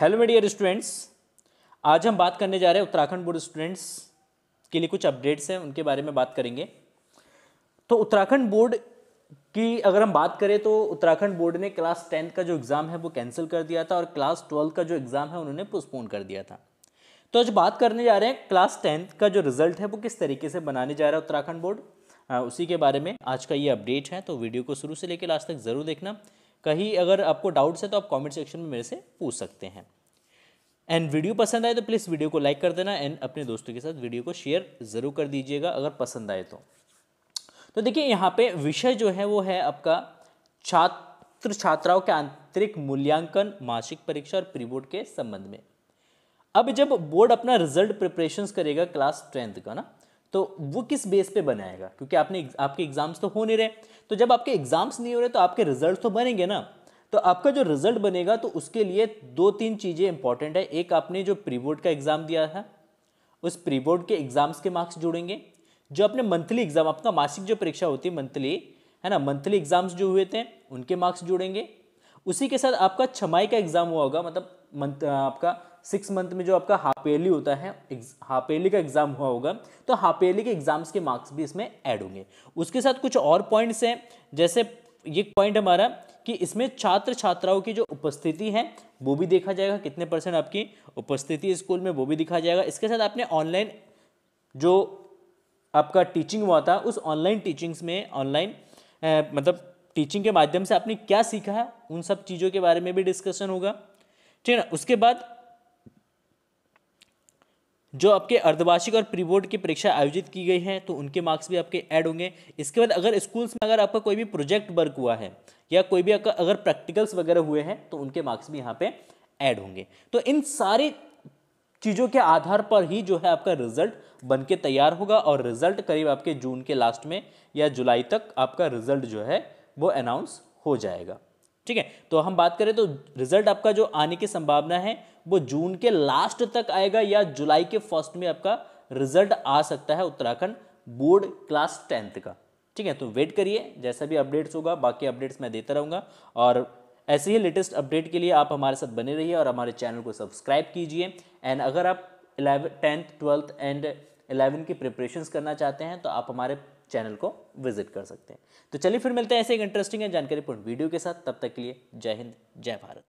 hello my dear students आज हम बात करने जा रहे हैं उत्तराखंड बोर्ड स्टूडेंट्स के लिए कुछ अपडेट्स हैं उनके बारे में बात करेंगे तो उत्तराखंड बोर्ड की अगर हम बात करें तो उत्तराखंड बोर्ड ने क्लास टेंथ का जो एग्ज़ाम है वो कैंसिल कर दिया था और क्लास ट्वेल्थ का जो एग्ज़ाम है उन्होंने पोस्टपोन कर दिया था तो आज बात करने जा रहे हैं क्लास टेंथ का जो रिजल्ट है वो किस तरीके से बनाने जा रहा है उत्तराखंड बोर्ड उसी के बारे में आज का ये अपडेट है तो वीडियो को शुरू से लेकर लास्ट तक ज़रूर देखना कहीं अगर आपको डाउट्स है तो आप कमेंट सेक्शन में मेरे से पूछ सकते हैं एंड वीडियो पसंद आए तो प्लीज़ वीडियो को लाइक कर देना एंड अपने दोस्तों के साथ वीडियो को शेयर ज़रूर कर दीजिएगा अगर पसंद आए तो तो देखिए यहाँ पे विषय जो है वो है आपका छात्र छात्राओं के आंतरिक मूल्यांकन मासिक परीक्षा और प्री बोर्ड के संबंध में अब जब बोर्ड अपना रिजल्ट प्रिपरेशन करेगा क्लास टेंथ का ना तो वो किस बेस पे बनाएगा क्योंकि आपने आपके एग्ज़ाम्स तो हो नहीं रहे तो जब आपके एग्ज़ाम्स नहीं हो रहे तो आपके रिजल्ट तो बनेंगे ना तो आपका जो रिजल्ट बनेगा तो उसके लिए दो तीन चीज़ें इंपॉर्टेंट है एक आपने जो प्री बोर्ड का एग्ज़ाम दिया था उस प्री बोर्ड के एग्ज़ाम्स के मार्क्स जुड़ेंगे जो आपने मंथली एग्ज़ाम आपका मासिक जो परीक्षा होती है मंथली है ना मंथली एग्ज़ाम्स जो हुए थे उनके मार्क्स जुड़ेंगे उसी के साथ आपका छमाई का एग्ज़ाम हुआ होगा मतलब मंथ आपका सिक्स मंथ में जो आपका हाफ ईयरली होता है हाफ ईयरली का एग्जाम हुआ होगा तो हाफ ईयरली के एग्जाम्स के मार्क्स भी इसमें ऐड होंगे उसके साथ कुछ और पॉइंट्स हैं जैसे ये पॉइंट हमारा कि इसमें छात्र छात्राओं की जो उपस्थिति है वो भी देखा जाएगा कितने परसेंट आपकी उपस्थिति स्कूल में वो भी दिखा जाएगा इसके साथ आपने ऑनलाइन जो आपका टीचिंग हुआ था उस ऑनलाइन टीचिंग्स में ऑनलाइन मतलब टीचिंग के माध्यम से आपने क्या सीखा है उन सब चीज़ों के बारे में भी डिस्कशन होगा ठीक है ना उसके बाद जो आपके अर्धवार्षिक और प्री बोर्ड की परीक्षा आयोजित की गई है तो उनके मार्क्स भी आपके ऐड होंगे इसके बाद अगर स्कूल्स में अगर आपका कोई भी प्रोजेक्ट वर्क हुआ है या कोई भी आपका अगर प्रैक्टिकल्स वगैरह हुए हैं तो उनके मार्क्स भी यहाँ पे ऐड होंगे तो इन सारी चीज़ों के आधार पर ही जो है आपका रिजल्ट बन के तैयार होगा और रिजल्ट करीब आपके जून के लास्ट में या जुलाई तक आपका रिजल्ट जो है वो अनाउंस हो जाएगा ठीक है तो हम बात करें तो रिजल्ट आपका जो आने की संभावना है वो जून के लास्ट तक आएगा या जुलाई के फर्स्ट में आपका रिजल्ट आ सकता है उत्तराखंड बोर्ड क्लास टेंथ का ठीक है तो वेट करिए जैसा भी अपडेट्स होगा बाकी अपडेट्स मैं देता रहूँगा और ऐसे ही लेटेस्ट अपडेट के लिए आप हमारे साथ बने रहिए और हमारे चैनल को सब्सक्राइब कीजिए एंड अगर आप eleven tenth twelfth and eleven की प्रिपरेशंस करना चाहते हैं तो आप हमारे चैनल को विजिट कर सकते हैं तो चलिए फिर मिलते हैं ऐसे एक इंटरेस्टिंग है जानकारी पूर्ण वीडियो के साथ तब तक के लिए जय हिंद जय भारत